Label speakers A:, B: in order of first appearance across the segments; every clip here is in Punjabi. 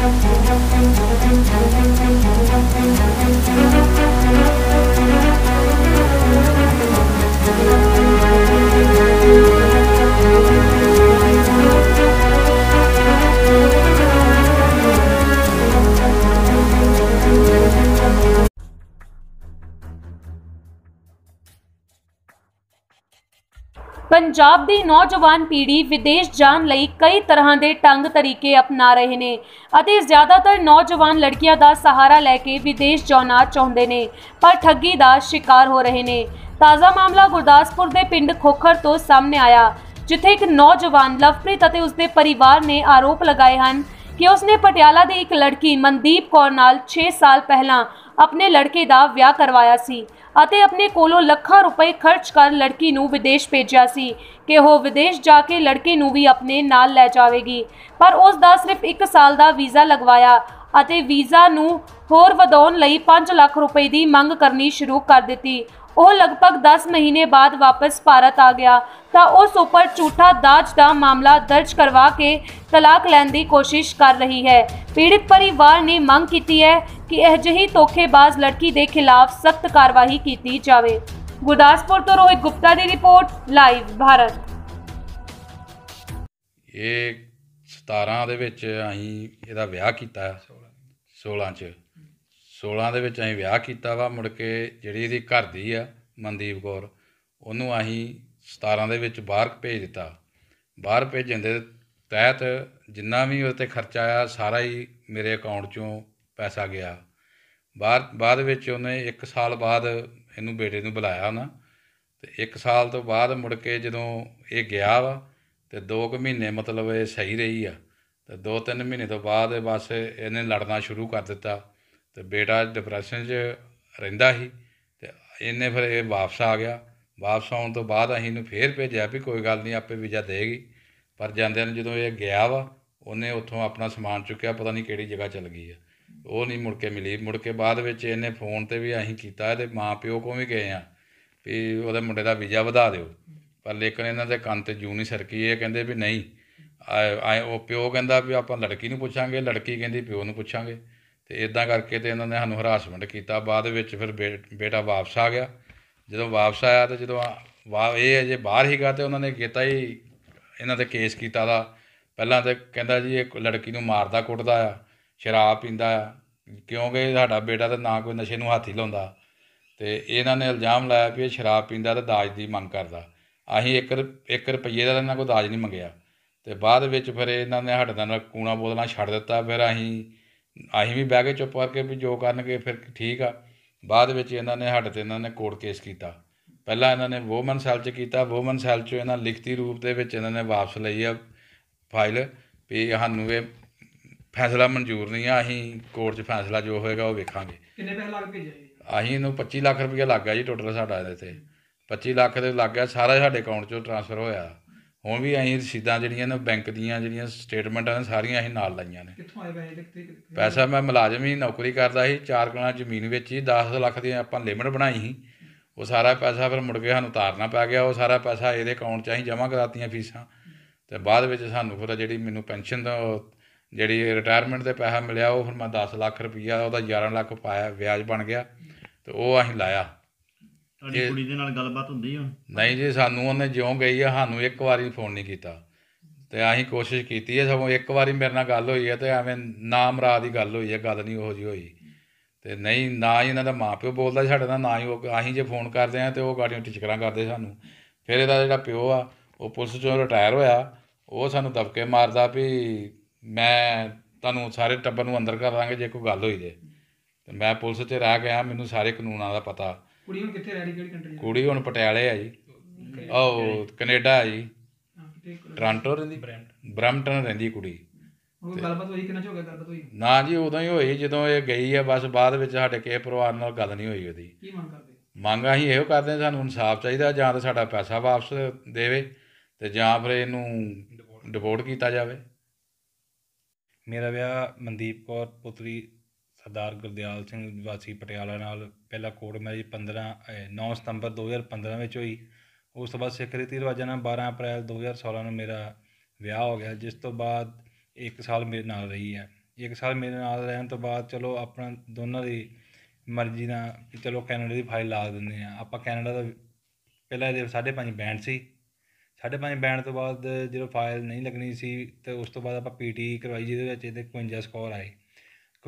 A: Música ਪੰਜਾਬ ਦੀ ਨੌਜਵਾਨ ਪੀੜ੍ਹੀ ਵਿਦੇਸ਼ ਜਾਣ ਲਈ ਕਈ ਤਰ੍ਹਾਂ ਦੇ ਟੰਗ ਤਰੀਕੇ ਅਪਣਾ ਰਹੇ ਨੇ ਅਤੇ ਜ਼ਿਆਦਾਤਰ ਨੌਜਵਾਨ ਲੜਕੀਆਂ ਦਾ ਸਹਾਰਾ ਲੈ ਕੇ ਵਿਦੇਸ਼ ਜਾਣਾ ਚਾਹੁੰਦੇ ਨੇ ਪਰ ਠੱਗੀ ਦਾ ਸ਼ਿਕਾਰ ਹੋ ਰਹੇ ਨੇ ਤਾਜ਼ਾ ਮਾਮਲਾ ਗੁਰਦਾਸਪੁਰ ਦੇ ਪਿੰਡ ਖੋਖਰ ਤੋਂ ਸਾਹਮਣੇ ਆਇਆ ਜਿੱਥੇ ਇੱਕ ਨੌਜਵਾਨ ਲਵਪ੍ਰੀਤ ਅਤੇ ਉਸਦੇ ਪਰਿਵਾਰ ਨੇ ਆਰੋਪ ਲਗਾਏ ਹਨ ਕਿ ਉਸਨੇ ਪਟਿਆਲਾ ਦੀ ਇੱਕ ਲੜਕੀ ਮਨਦੀਪ ਕੌਰ ਨਾਲ 6 ਸਾਲ ਪਹਿਲਾਂ ਆਪਣੇ ਲੜਕੇ ਦਾ ਵਿਆਹ ਕਰਵਾਇਆ ਸੀ ਅਤੇ ਆਪਣੇ ਕੋਲੋਂ ਲੱਖਾਂ ਰੁਪਏ ਖਰਚ ਕਰ ਲੜਕੀ ਨੂੰ ਵਿਦੇਸ਼ ਭੇਜਿਆ ਸੀ ਕਿ ਉਹ ਵਿਦੇਸ਼ ਜਾ ਕੇ ਲੜਕੇ ਨੂੰ ਵੀ ਆਪਣੇ ਨਾਲ ਲੈ ਜਾਵੇਗੀ ਪਰ ਉਸ ਦਾ ਸਿਰਫ 1 ਸਾਲ ਦਾ ਵੀਜ਼ਾ ਲਗਵਾਇਆ ਅਤੇ ਵੀਜ਼ਾ ਨੂੰ ਹੋਰ ਵਧਾਉਣ ਲਈ 5 ਲੱਖ ਰੁਪਏ ਦੀ ਮੰਗ ਕਰਨੀ ਸ਼ੁਰੂ ਕਰ ਦਿੱਤੀ ਉਹ ਲਗਭਗ 10 ਮਹੀਨੇ ਬਾਅਦ ਵਾਪਸ ਭਾਰਤ ਆ ਗਿਆ ਤਾਂ ਉਸ ਉੱਪਰ ਝੂਠਾ ਦਾਜ ਦਾ ਮਾਮਲਾ ਦਰਜ ਕਰਵਾ ਕੇ ਤਲਾਕ ਲੈਣ ਦੀ ਕੋਸ਼ਿਸ਼ ਕਰ ਰਹੀ ਹੈ ਪੀੜਿਤ ਪਰਿਵਾਰ ਨੇ ਮੰਗ ਕੀਤੀ ਹੈ ਕਿ ਇਹ ਜਹੀ ਧੋਖੇਬਾਜ਼ ਲੜਕੀ ਦੇ ਖਿਲਾਫ ਸਖਤ ਕਾਰਵਾਈ ਕੀਤੀ ਜਾਵੇ ਗੁਰਦਾਸਪੁਰ ਤੋਂ ਰੋਹਿਤ ਗੁਪਤਾ ਦੀ ਰਿਪੋਰਟ ਲਾਈਵ ਭਾਰਤ
B: ਇਹ 17 ਦੇ ਵਿੱਚ ਅਸੀਂ ਇਹਦਾ ਵਿਆਹ ਕੀਤਾ 16 ਚ ਸੋਲਾਂ ਦੇ ਵਿੱਚ ਅਸੀਂ ਵਿਆਹ ਕੀਤਾ ਵਾ ਮੁੜ ਕੇ ਜਿਹੜੀ ਇਹਦੀ ਘਰ ਦੀ ਆ ਮਨਦੀਪ ਕੌਰ ਉਹਨੂੰ ਅਸੀਂ 17 ਦੇ ਵਿੱਚ ਬਾਹਰ ਭੇਜ ਦਿੱਤਾ ਬਾਹਰ ਭੇਜਣ ਦੇ ਤਹਿਤ ਜਿੰਨਾ ਵੀ ਉਹ 'ਤੇ ਖਰਚਾ ਆਇਆ ਸਾਰਾ ਹੀ ਮੇਰੇ ਅਕਾਊਂਟ 'ਚੋਂ ਪੈਸਾ ਗਿਆ ਬਾਅਦ ਬਾਅਦ ਵਿੱਚ ਉਹਨੇ 1 ਸਾਲ ਬਾਅਦ ਇਹਨੂੰ ਬੇਟੇ ਨੂੰ ਬੁਲਾਇਆ ਨਾ ਤੇ 1 ਸਾਲ ਤੋਂ ਬਾਅਦ ਮੁੜ ਕੇ ਜਦੋਂ ਇਹ ਗਿਆ ਵਾ ਤੇ 2 ਕੁ ਮਹੀਨੇ ਮਤਲਬ ਇਹ ਸਹੀ ਰਹੀ ਆ ਤੇ 2-3 ਮਹੀਨੇ ਤੋਂ ਬਾਅਦ ਬਸ ਇਹਨੇ ਲੜਨਾ ਸ਼ੁਰੂ ਕਰ ਦਿੱਤਾ ਤੇ ਬੇਟਾ ਡਿਪਰੈਸ਼ਨ 'ਚ ਰਹਿੰਦਾ ਸੀ ਤੇ ਇਹਨੇ ਫਿਰ ਇਹ ਵਾਪਸ ਆ ਗਿਆ ਵਾਪਸ ਆਉਣ ਤੋਂ ਬਾਅਦ ਅਸੀਂ ਇਹਨੂੰ ਫੇਰ ਭੇਜਿਆ ਵੀ ਕੋਈ ਗੱਲ ਨਹੀਂ ਆਪੇ ਵੀਜ਼ਾ ਦੇਗੀ ਪਰ ਜਾਂਦਿਆਂ ਨੂੰ ਜਦੋਂ ਇਹ ਗਿਆ ਵਾ ਉਹਨੇ ਉੱਥੋਂ ਆਪਣਾ ਸਮਾਨ ਚੁੱਕਿਆ ਪਤਾ ਨਹੀਂ ਕਿਹੜੀ ਜਗ੍ਹਾ ਚਲ ਗਈ ਆ ਉਹ ਨਹੀਂ ਮੁੜ ਕੇ ਮਿਲੀ ਮੁੜ ਕੇ ਬਾਅਦ ਵਿੱਚ ਇਹਨੇ ਫੋਨ ਤੇ ਵੀ ਅਸੀਂ ਕੀਤਾ ਇਹਦੇ ਮਾਂ ਪਿਓ ਕੋ ਵੀ ਗਏ ਆ ਵੀ ਉਹਦੇ ਮੁੰਡੇ ਦਾ ਵੀਜ਼ਾ ਵਧਾ ਦਿਓ ਪਰ ਲੇਕਿਨ ਇਹਨਾਂ ਦੇ ਕੰਨ ਤੇ ਜੂ ਨਹੀਂ ਸਰਕੀ ਇਹ ਕਹਿੰਦੇ ਵੀ ਨਹੀਂ ਆ ਉਹ ਪਿਓ ਕਹਿੰਦਾ ਵੀ ਆਪਾਂ ਲੜਕੀ ਨੂੰ ਪੁੱਛਾਂਗੇ ਲੜਕੀ ਕਹਿੰਦੀ ਪਿਓ ਨੂੰ ਪੁੱਛਾਂਗੇ ਤੇ ਇਦਾਂ ਕਰਕੇ ਤੇ ਇਹਨਾਂ ਨੇ ਸਾਨੂੰ ਹਰਾਸਮੈਂਟ ਕੀਤਾ ਬਾਅਦ ਵਿੱਚ ਫਿਰ ਬੇਟਾ ਵਾਪਸ ਆ ਗਿਆ ਜਦੋਂ ਵਾਪਸ ਆਇਆ ਤੇ ਜਦੋਂ ਵਾ ਇਹ ਅਜੇ ਬਾਹਰ ਹੀ ਗਾ ਤੇ ਉਹਨਾਂ ਨੇ ਕੀਤਾ ਹੀ ਇਹਨਾਂ ਤੇ ਕੇਸ ਕੀਤਾ ਦਾ ਪਹਿਲਾਂ ਤੇ ਕਹਿੰਦਾ ਜੀ ਇਹ ਲੜਕੀ ਨੂੰ ਮਾਰਦਾ ਕੁੱਟਦਾ ਆ ਸ਼ਰਾਬ ਪੀਂਦਾ ਆ ਕਿਉਂਕਿ ਸਾਡਾ ਬੇਟਾ ਤਾਂ ਨਾ ਕੋਈ ਨਸ਼ੇ ਨੂੰ ਹੱਥ ਹੀ ਲਾਉਂਦਾ ਤੇ ਇਹਨਾਂ ਨੇ ਇਲਜ਼ਾਮ ਲਾਇਆ ਵੀ ਇਹ ਸ਼ਰਾਬ ਪੀਂਦਾ ਤੇ ਦਾਜ ਦੀ ਮੰਗ ਕਰਦਾ ਅਸੀਂ ਇੱਕ ਇੱਕ ਰੁਪਏ ਦਾ ਇਹਨਾਂ ਕੋਲ ਦਾਜ ਨਹੀਂ ਮੰਗਿਆ ਤੇ ਬਾਅਦ ਵਿੱਚ ਫਿਰ ਇਹਨਾਂ ਨੇ ਸਾਡੇ ਨਾਲ ਕੂਣਾ ਬੋਦਲਾ ਛੱਡ ਦਿੱਤਾ ਫਿਰ ਅਸੀਂ ਅਸੀਂ ਵੀ ਬਹਿ ਕੇ ਚੁੱਪ ਕਰਕੇ ਵੀ ਜੋ ਕਰਨਗੇ ਫਿਰ ਠੀਕ ਆ ਬਾਅਦ ਵਿੱਚ ਇਹਨਾਂ ਨੇ ਸਾਡੇ ਤੇ ਇਹਨਾਂ ਨੇ ਕੋਰਟ ਕੇਸ ਕੀਤਾ ਪਹਿਲਾਂ ਇਹਨਾਂ ਨੇ ਵੋਮਨ ਸੈਲ 'ਚ ਕੀਤਾ ਵੋਮਨ ਸੈਲ 'ਚ ਇਹਨਾਂ ਲਿਖਤੀ ਰੂਪ ਦੇ ਵਿੱਚ ਇਹਨਾਂ ਨੇ ਵਾਪਸ ਲਈ ਆ ਫਾਈਲ ਵੀ ਸਾਨੂੰ ਇਹ ਫੈਸਲਾ ਮਨਜ਼ੂਰ ਨਹੀਂ ਆ ਅਸੀਂ ਕੋਰਟ 'ਚ ਫੈਸਲਾ ਜੋ ਹੋਏਗਾ ਉਹ ਵੇਖਾਂਗੇ ਕਿੰਨੇ ਪੈਸੇ ਲੱਗ ਪਏ ਜੀ ਅਸੀਂ ਇਹਨੂੰ 25 ਲੱਖ ਰੁਪਏ ਲੱਗਾ ਜੀ ਟੋਟਲ ਸਾਡਾ ਇਹਦੇ ਤੇ 25 ਲੱਖ ਦੇ ਲੱਗ ਗਿਆ ਸਾਰਾ ਸਾਡੇ ਅਕਾਊਂਟ 'ਚੋਂ ਟ੍ਰਾਂਸਫਰ ਹੋਇਆ ਹੁਣ ਵੀ ਅਸੀਂ ਰਸੀਦਾਂ ਜਿਹੜੀਆਂ ਨੇ ਬੈਂਕ ਦੀਆਂ ਜਿਹੜੀਆਂ ਸਟੇਟਮੈਂਟਾਂ ਨੇ ਸਾਰੀਆਂ ਅਸੀਂ ਨਾਲ ਲਾਈਆਂ ਨੇ ਕਿੱਥੋਂ ਆਏ ਪੈਸੇ ਕਿੱਥੇ ਪੈਸਾ ਮੈਂ ਮੁਲਾਜ਼ਮ ਹੀ ਨੌਕਰੀ ਕਰਦਾ ਸੀ ਚਾਰ ਕਣਾ ਜ਼ਮੀਨ ਵਿੱਚ ਹੀ 10 ਲੱਖ ਦੀ ਆਪਾਂ ਲਿਮਟ ਬਣਾਈ ਸੀ ਉਹ ਸਾਰਾ ਪੈਸਾ ਫਿਰ ਮੁੜ ਕੇ ਸਾਨੂੰ ਉਤਾਰਨਾ ਪੈ ਗਿਆ ਉਹ ਸਾਰਾ ਪੈਸਾ ਇਹਦੇ ਅਕਾਊਂਟ 'ਚ ਅਸੀਂ ਜਮ੍ਹਾਂ ਕਰਾਤੀਆਂ ਫੀਸਾਂ ਤੇ ਬਾਅਦ ਵਿੱਚ ਸਾਨੂੰ ਫਿਰ ਜਿਹੜੀ ਮੈਨੂੰ ਪੈਨਸ਼ਨ ਦਾ ਜਿਹੜੀ ਰਿਟਾਇਰਮੈਂਟ ਦੇ ਪੈਸਾ ਮਿਲਿਆ ਉਹ ਫਿਰ ਮੈਂ 10 ਲੱਖ ਰੁਪਈਆ ਉਹਦਾ 11 ਲੱਖ ਪਾਇਆ ਵਿਆਜ ਬਣ ਗਿਆ ਤੇ ਉਹ ਅਸੀਂ ਲਾਇਆ ਤੁਹਾਡੀ ਕੁੜੀ ਦੇ ਨਾਲ ਗੱਲਬਾਤ ਹੁੰਦੀ ਹੁਣ ਨਹੀਂ ਜੀ ਸਾਨੂੰ ਉਹਨੇ ਜਿਉਂ ਗਈ ਆ ਸਾਨੂੰ ਇੱਕ ਵਾਰੀ ਫੋਨ ਨਹੀਂ ਕੀਤਾ ਤੇ ਅਸੀਂ ਕੋਸ਼ਿਸ਼ ਕੀਤੀ ਹੈ ਸਭ ਇੱਕ ਵਾਰੀ ਮੇਰੇ ਨਾਲ ਗੱਲ ਹੋਈ ਹੈ ਤੇ ਐਵੇਂ ਨਾਮ ਰਾ ਦੀ ਗੱਲ ਹੋਈ ਹੈ ਗੱਲ ਨਹੀਂ ਉਹ ਜੀ ਹੋਈ ਤੇ ਨਹੀਂ ਨਾ ਹੀ ਇਹਨਾਂ ਦਾ ਮਾਪਿਓ ਬੋਲਦਾ ਸਾਡੇ ਨਾਲ ਨਾ ਹੀ ਉਹ ਅਸੀਂ ਜੇ ਫੋਨ ਕਰਦੇ ਆ ਤੇ ਉਹ ਗਾੜੀਆਂ ਟਿਚਕਰਾਂ ਕਰਦੇ ਸਾਨੂੰ ਫਿਰ ਇਹਦਾ ਜਿਹੜਾ ਪਿਓ ਆ ਉਹ ਪੁਲਿਸ ਚੋਂ ਰਿਟਾਇਰ ਹੋਇਆ ਉਹ ਸਾਨੂੰ ਦਬਕੇ ਮਾਰਦਾ ਵੀ ਮੈਂ ਤੁਹਾਨੂੰ ਸਾਰੇ ਟੱਬਰ ਨੂੰ ਅੰਦਰ ਕਰ ਦਾਂਗੇ ਜੇ ਕੋਈ ਗੱਲ ਹੋਈ ਜੇ ਤੇ ਮੈਂ ਪੁਲਿਸ 'ਚ ਰਹਿ ਗਿਆ ਮੈਨੂੰ ਸਾਰੇ ਕਾਨੂੰਨਾਂ ਦਾ ਪਤਾ ਕੁੜੀ ਹੁਣ ਕਿੱਥੇ ਰਹਿ ਰਹੀ ਕਿਹੜੀ ਕੰਟਰੀ ਕੁੜੀ ਹੁਣ ਪਟਿਆਲੇ ਆ ਜੀ ਉਹ ਕੈਨੇਡਾ ਆ ਜੀ ਟ੍ਰਾਂਟੋ ਰਹਿੰਦੀ ਬ੍ਰੈਂਟਨ ਰਹਿੰਦੀ ਕੁੜੀ ਉਹ ਗੱਲਬਾਤ ਹੋਈ ਕਿੰਨਾ ਚੋਗਾ ਗੱਲਬਾਤ ਹੋਈ ਨਾ ਜੀ ਉਦੋਂ ਹੀ ਹੋਈ ਜਦੋਂ ਇਹ ਗਈ ਆ ਬਸ ਬਾਅਦ ਵਿੱਚ ਸਾਡੇ ਕੇ ਪਰਿਵਾਰ ਨਾਲ ਗੱਲ ਨਹੀਂ ਹੋਈ ਉਹਦੀ ਕੀ ਮੰਗ ਕਰਦੇ ਮੰਗਾ ਹੀ ਇਹੋ ਕਰਦੇ ਸਾਨੂੰ ਇਨਸਾਫ ਚਾਹੀਦਾ ਜਾਂ ਤਾਂ ਸਾਡਾ ਪੈਸਾ ਵਾਪਸ ਦੇਵੇ ਤੇ ਜਾਂ ਫਿਰ ਇਹਨੂੰ ਡਿਪੋਰਟ ਕੀਤਾ ਜਾਵੇ ਮੇਰਾ ਵਿਆਹ
C: ਮਨਦੀਪ ਕੌਰ ਪੁੱਤਰੀ ਸਰਦਾਰ ਗੁਰਦਿਆਲ ਸਿੰਘ ਵਾਸੀ ਪਟਿਆਲਾ ਨਾਲ ਪਹਿਲਾ ਕੋਰਟ ਮੈਰਿਜ 15 9 ਸਤੰਬਰ 2015 ਵਿੱਚ ਹੋਈ ਉਸ ਤੋਂ ਬਾਅਦ ਸਿੱਖ ਰੀਤੀ ਰਿਵਾਜਾਂ ਨਾਲ 12 ਅਪ੍ਰੈਲ 2016 ਨੂੰ ਮੇਰਾ ਵਿਆਹ ਹੋ ਗਿਆ ਜਿਸ ਤੋਂ ਬਾਅਦ 1 ਸਾਲ ਮੇਰੇ ਨਾਲ ਰਹੀ ਹੈ 1 ਸਾਲ ਮੇਰੇ ਨਾਲ ਰਹਿਣ ਤੋਂ ਬਾਅਦ ਚਲੋ ਆਪਣਾ ਦੋਨਾਂ ਦੀ ਮਰਜ਼ੀ ਨਾਲ ਚਲੋ ਕੈਨੇਡਾ ਦੀ ਫਾਈਲ ਲਾ ਦਿੰਦੇ ਆ ਆਪਾਂ ਕੈਨੇਡਾ ਦਾ ਪਹਿਲਾ ਇਹਦੇ 5.5 ਬੈਂਡ ਸੀ 5.5 ਬੈਂਡ ਤੋਂ ਬਾਅਦ ਜਦੋਂ ਫਾਈਲ ਨਹੀਂ ਲੱਗਣੀ ਸੀ ਤੇ ਉਸ ਤੋਂ ਬਾਅਦ ਆਪਾਂ ਪੀਟੀ ਕਰਵਾਈ ਜਿਹਦੇ ਵਿੱਚ ਇਹਦੇ 51 ਸਕੋਰ ਆਏ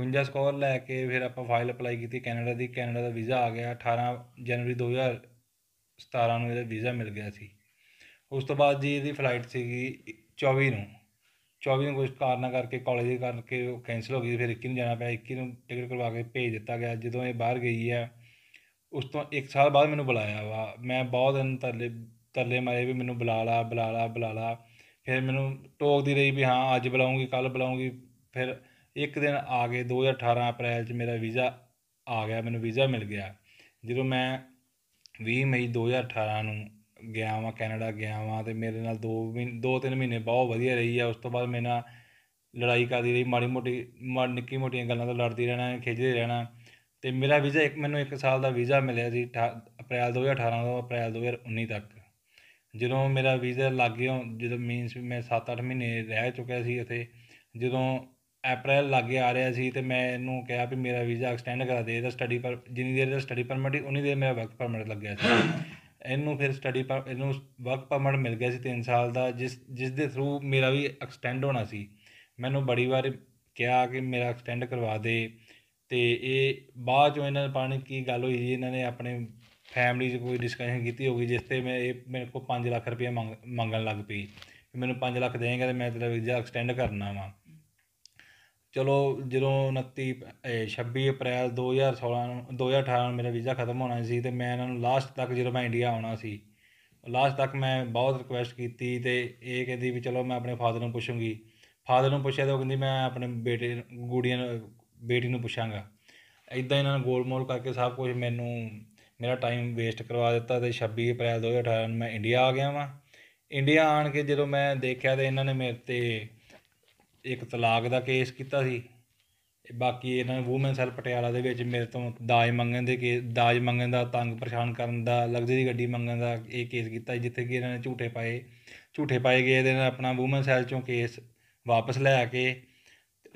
C: ਇਕਵੰਜਾ ਸਕੋਰ ਲੈ ਕੇ ਫਿਰ ਆਪਾਂ ਫਾਈਲ ਅਪਲਾਈ ਕੀਤੀ ਕੈਨੇਡਾ ਦੀ ਕੈਨੇਡਾ ਦਾ ਵੀਜ਼ਾ ਆ ਗਿਆ 18 ਜਨਵਰੀ 2017 ਨੂੰ ਇਹਦਾ ਵੀਜ਼ਾ ਮਿਲ ਗਿਆ ਸੀ ਉਸ ਤੋਂ ਬਾਅਦ ਜੀ ਇਹਦੀ ਫਲਾਈਟ ਸੀਗੀ 24 ਨੂੰ 24 ਨੂੰ ਕੁਝ ਕਾਰਨਾਂ ਕਰਕੇ ਕਾਲਜ ਦੇ ਕਰਕੇ ਉਹ ਕੈਨਸਲ ਹੋ ਗਈ ਫਿਰ 21 ਨੂੰ ਜਾਣਾ ਪਿਆ 21 ਨੂੰ ਟਿਕਟ ਕਰਵਾ ਕੇ ਭੇਜ ਦਿੱਤਾ ਗਿਆ ਜਦੋਂ ਇਹ ਬਾਹਰ ਗਈ ਹੈ ਉਸ ਤੋਂ 1 ਸਾਲ ਬਾਅਦ ਮੈਨੂੰ ਬੁਲਾਇਆ ਵਾ ਮੈਂ ਬਹੁਤ ਦਿਨ ਤਰਲੇ ਤਰਲੇ ਮਾਰੇ ਵੀ ਮੈਨੂੰ ਬੁਲਾ ਲਾ ਬੁਲਾ ਲਾ ਬੁਲਾ ਲਾ ਫਿਰ ਮੈਨੂੰ ਟੋਕਦੀ ਰਹੀ ਵੀ ਹਾਂ ਅੱਜ ਬੁਲਾਉਂਗੀ ਕੱਲ ਬੁਲਾਉਂਗੀ ਫਿਰ ਇੱਕ ਦਿਨ ਆ ਗਏ 2018 ਅਪ੍ਰੈਲ 'ਚ ਮੇਰਾ ਵੀਜ਼ਾ ਆ ਗਿਆ ਮੈਨੂੰ ਵੀਜ਼ਾ ਮਿਲ ਗਿਆ ਜਦੋਂ ਮੈਂ 20 ਮਈ 2018 ਨੂੰ ਗਿਆ ਵਾਂ ਕੈਨੇਡਾ ਗਿਆ ਵਾਂ ਤੇ ਮੇਰੇ ਨਾਲ ਦੋ ਦੋ ਤਿੰਨ ਮਹੀਨੇ ਬਹੁਤ ਵਧੀਆ ਰਹੀ ਆ ਉਸ ਤੋਂ ਬਾਅਦ ਮੇਰੇ ਨਾਲ ਲੜਾਈ ਕਰਦੀ ਰਹੀ ਮਾੜੀ ਮੋਟੀ ਨਿੱਕੀ ਮੋਟੀਆਂ ਗੱਲਾਂ ਤੋਂ ਲੜਦੀ ਰਹਿਣਾ ਖੇਜਦੇ ਰਹਿਣਾ ਤੇ ਮੇਰਾ ਵੀਜ਼ਾ ਇੱਕ ਮੈਨੂੰ ਇੱਕ ਸਾਲ ਦਾ ਵੀਜ਼ਾ ਮਿਲਿਆ ਸੀ ਅਪ੍ਰੈਲ 2018 ਤੋਂ ਅਪ੍ਰੈਲ 2019 ਤੱਕ ਜਦੋਂ ਮੇਰਾ ਵੀਜ਼ਾ ਲੱਗ ਗਿਆ ਜਦੋਂ ਮੀਨਸ ਮੈਂ 7-8 ਮਹੀਨੇ ਰਹਿ ਚੁੱਕਿਆ ਸੀ ਉੱਥੇ ਜਦੋਂ ਅਪ੍ਰੈਲ ਲੱਗੇ ਆ ਰਿਹਾ ਸੀ ਤੇ ਮੈਂ ਇਹਨੂੰ ਕਿਹਾ ਵੀ ਮੇਰਾ ਵੀਜ਼ਾ ਐਕਸਟੈਂਡ ਕਰਾ ਦੇ ਇਹਦਾ ਸਟੱਡੀ ਪਰ ਜਿੰਨੀ ਦੇਰ ਦਾ ਸਟੱਡੀ ਪਰਮਿਟ ਹੀ ਉਨੀ ਦੇਰ ਮੇਰਾ ਵਰਕ ਪਰਮਿਟ ਲੱਗਿਆ ਸੀ ਇਹਨੂੰ ਫਿਰ ਸਟੱਡੀ ਪਰ ਇਹਨੂੰ ਵਰਕ ਪਰਮਿਟ ਮਿਲ ਗਿਆ ਸੀ 3 ਸਾਲ ਦਾ ਜਿਸ ਜਿਸ ਦੇ ਥਰੂ ਮੇਰਾ ਵੀ ਐਕਸਟੈਂਡ ਹੋਣਾ ਸੀ ਮੈਨੂੰ ਬੜੀ ਵਾਰ ਕਿਹਾ ਕਿ ਮੇਰਾ ਐਕਸਟੈਂਡ ਕਰਵਾ ਦੇ ਤੇ ਇਹ ਬਾਅਦ ਚੋਂ ਇਹਨਾਂ ਨੇ ਪਾਣੀ ਕੀ ਗੱਲ ਹੋਈ ਜੀ ਇਹਨਾਂ ਨੇ ਆਪਣੇ ਫੈਮਿਲੀ 'ਚ ਕੋਈ ਡਿਸਕਸ਼ਨ ਕੀਤੀ ਹੋਗੀ ਜਿਸ ਤੇ ਮੈਂ ਇਹ ਮੇਰੇ ਕੋਲ 5 ਲੱਖ ਰੁਪਏ ਮੰਗਣ ਲੱਗ ਪਈ ਮੈਨੂੰ 5 ਲੱਖ ਦੇਣਗੇ ਤੇ ਮੈਂ ਤੇਰਾ ਵੀਜ਼ਾ ਐਕਸਟੈਂਡ ਕਰਨਾ ਵਾ ਚਲੋ ਜਦੋਂ ਉਨੱਤੀ ਇਹ ਛੱਬੀ ਅਪ੍ਰੈਲ 2016 ਨੂੰ 2018 ਨੂੰ ਮੇਰਾ ਵੀਜ਼ਾ ਖਤਮ ਹੋਣਾ ਸੀ ਤੇ ਮੈਂ ਇਹਨਾਂ ਨੂੰ ਲਾਸਟ ਤੱਕ ਜਦੋਂ ਮੈਂ ਇੰਡੀਆ ਆਉਣਾ ਸੀ ਲਾਸਟ ਤੱਕ ਮੈਂ ਬਹੁਤ ਰਿਕੁਐਸਟ ਕੀਤੀ ਤੇ ਇਹ ਕਹਿੰਦੀ ਵੀ ਚਲੋ ਮੈਂ ਆਪਣੇ ਫਾਦਰ ਨੂੰ ਪੁੱਛੂੰਗੀ ਫਾਦਰ ਨੂੰ ਪੁੱਛਿਆ ਤਾਂ ਉਹ ਕਹਿੰਦੀ ਮੈਂ ਆਪਣੇ ਬੇਟੇ ਗੂੜੀਆਂ ਬੇਟੀ ਨੂੰ ਪੁੱਛਾਂਗਾ ਇਦਾਂ ਇਹਨਾਂ ਨੇ ਗੋਲ ਮੋਲ ਕਰਕੇ ਸਭ ਕੁਝ ਮੈਨੂੰ ਮੇਰਾ ਟਾਈਮ ਵੇਸਟ ਕਰਵਾ ਦਿੱਤਾ ਤੇ 26 ਅਪ੍ਰੈਲ 2018 ਨੂੰ ਮੈਂ ਇੰਡੀਆ ਆ ਗਿਆ ਵਾਂ ਇੰਡੀਆ ਆਣ ਕੇ ਜਦੋਂ ਮੈਂ ਦੇਖਿਆ ਤੇ ਇਹਨਾਂ ਨੇ ਮੇਰੇ ਤੇ ਇੱਕ ਤਲਾਕ ਦਾ ਕੇਸ ਕੀਤਾ ਸੀ ਬਾਕੀ ਇਹਨਾਂ ਨੇ ਵੂਮੈਨ ਸੈਲ ਪਟਿਆਲਾ ਦੇ ਵਿੱਚ ਮੇਰੇ ਤੋਂ ਦਾਜ ਮੰਗਣ ਦੇ ਕੇਸ ਦਾਜ ਮੰਗਣ ਦਾ ਤੰਗ ਪਰੇਸ਼ਾਨ ਕਰਨ ਦਾ ਲਗਜ਼ਰੀ ਗੱਡੀ ਮੰਗਣ ਦਾ ਇਹ ਕੇਸ ਕੀਤਾ ਜਿੱਥੇ ਕਿ ਇਹਨਾਂ ਨੇ ਝੂਠੇ ਪਾਏ ਝੂਠੇ ਪਾਏ ਗਏ ਇਹਦੇ ਨਾਲ ਆਪਣਾ ਵੂਮਨ ਸੈਲ ਚੋਂ ਕੇਸ ਵਾਪਸ ਲੈ ਕੇ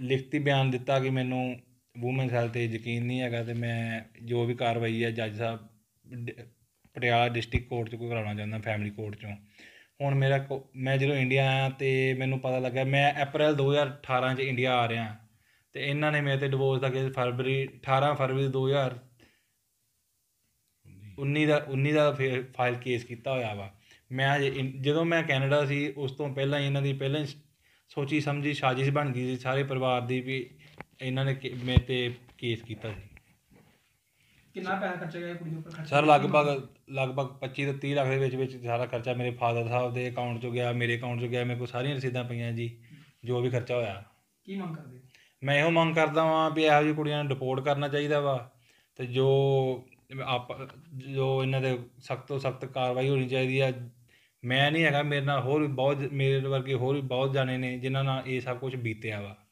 C: ਲਿਖਤੀ ਬਿਆਨ ਦਿੱਤਾ ਕਿ ਮੈਨੂੰ ਵੂਮਨ ਸੈਲ ਤੇ ਯਕੀਨ ਨਹੀਂ ਹੈਗਾ ਤੇ ਮੈਂ ਜੋ ਵੀ ਕਾਰਵਾਈ ਹੈ ਜੱਜ ਸਾਹਿਬ ਪਟਿਆਲਾ ਡਿਸਟ੍ਰਿਕਟ ਕੋਰਟ 'ਚ ਕੋਈ ਕਰਾਉਣਾ ਚਾਹੁੰਦਾ ਫੈਮਿਲੀ ਕੋਰਟ 'ਚੋਂ ਹੁਣ ਮੇਰਾ ਕੋ ਮੈਂ ਜਦੋਂ ਇੰਡੀਆ ਆਇਆ ਅਤੇ ਮੈਨੂੰ ਪਤਾ ਲੱਗਾ ਮੈਂ ਅਪ੍ਰੈਲ ਦੋ ਹਜ਼ਾਰ ਅਠਾਰਾਂ 'ਚ ਇੰਡੀਆ ਆ ਰਿਹਾ ਅਤੇ ਇਹਨਾਂ ਨੇ ਮੇਰੇ 'ਤੇ ਡਿਵੋਰਸ ਦਾ ਕੇਸ ਫਰਵਰੀ ਅਠਾਰਾਂ ਫਰਵਰੀ ਦੋ ਹਜ਼ਾਰ ਉੱਨੀ ਦਾ ਉੱਨੀ ਦਾ ਫੇ ਫਾਈਲ ਕੇਸ ਕੀਤਾ ਹੋਇਆ ਵਾ ਮੈਂ ਜਦੋਂ ਮੈਂ ਕੈਨੇਡਾ ਸੀ ਉਸ ਤੋਂ ਪਹਿਲਾਂ ਹੀ ਇਹਨਾਂ ਦੀ ਪਹਿਲਾਂ ਹੀ ਸੋਚੀ ਸਮਝੀ ਸਾਜ਼ਿਸ਼ ਬਣ ਗਈ ਸੀ ਸਾਰੇ ਪਰਿਵਾਰ ਦੀ ਵੀ ਇਹਨਾਂ ਨੇ ਮੇਰੇ 'ਤੇ ਕੇਸ ਕੀਤਾ ਸੀ ਕਿੰਨਾ ਪੈਸਾ ਖਰਚਿਆ ਗਿਆ ਕੁੜੀ ਦੇ ਉੱਪਰ ਖਰਚਾ ਸਰ ਲਗਭਗ ਲਗਭਗ 25 ਤੋਂ 30 ਲੱਖ ਦੇ ਵਿੱਚ ਵਿੱਚ ਸਾਰਾ ਖਰਚਾ ਮੇਰੇ ਫਾਦਰ ਸਾਹਿਬ ਦੇ ਅਕਾਊਂਟ 'ਚੋਂ ਗਿਆ ਮੇਰੇ ਅਕਾਊਂਟ 'ਚੋਂ ਗਿਆ ਮੇਰੇ ਕੋਲ ਸਾਰੀਆਂ ਰਸੀਦਾਂ ਪਈਆਂ ਜੀ ਜੋ ਵੀ ਖਰਚਾ ਹੋਇਆ ਕੀ ਮੰਗ ਕਰਦੇ ਮੈਂ ਇਹੋ ਮੰਗ ਕਰਦਾ ਵਾਂ ਵੀ ਇਹੋ ਜਿਹੀ ਕੁੜੀਆਂ ਨੂੰ ਡਿਪੋਰਟ ਕਰਨਾ ਚਾਹੀਦਾ ਵਾ ਤੇ ਜੋ ਆਪ ਜੋ ਇਹਨਾਂ ਦੇ ਸਖਤ ਤੋਂ ਸਖਤ ਕਾਰਵਾਈ ਹੋਣੀ ਚਾਹੀਦੀ ਆ ਮੈਂ ਨਹੀਂ ਹੈਗਾ ਮੇਰੇ ਨਾਲ ਹੋਰ ਵੀ ਬਹੁਤ ਮੇਰੇ ਵਰਗੇ ਹੋਰ ਵੀ ਬਹੁਤ ਜਾਣੇ ਨੇ ਜਿਨ੍ਹਾਂ ਨਾਲ ਇਹ ਸਭ ਕੁਝ ਬੀਤਿਆ ਵਾ